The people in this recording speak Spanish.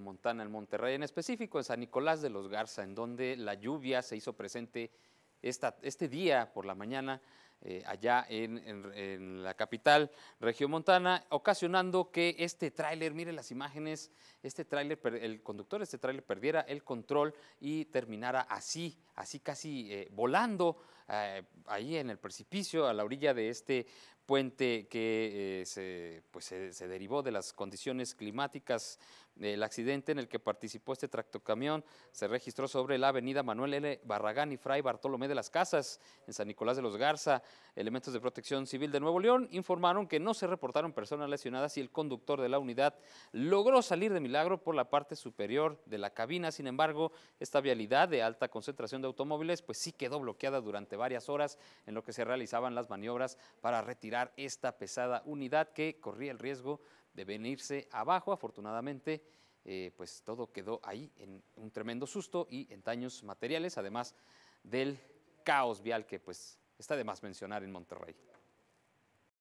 Montana en Monterrey, en específico en San Nicolás de los Garza, en donde la lluvia se hizo presente esta, este día por la mañana eh, allá en, la capital regiomontana, ocasionando que este tráiler, miren las imágenes, este tráiler, el conductor de este tráiler perdiera el control y terminara así, así casi eh, volando eh, ahí en el precipicio, a la orilla de este puente que se, pues, se, se derivó de las condiciones climáticas el accidente en el que participó este tractocamión se registró sobre la avenida Manuel L. Barragán y Fray Bartolomé de las Casas, en San Nicolás de los Garza. Elementos de protección civil de Nuevo León informaron que no se reportaron personas lesionadas y el conductor de la unidad logró salir de milagro por la parte superior de la cabina. Sin embargo, esta vialidad de alta concentración de automóviles pues sí quedó bloqueada durante varias horas en lo que se realizaban las maniobras para retirar esta pesada unidad que corría el riesgo de venirse abajo. Afortunadamente, eh, pues todo quedó ahí en un tremendo susto y en daños materiales, además del caos vial que pues está de más mencionar en Monterrey.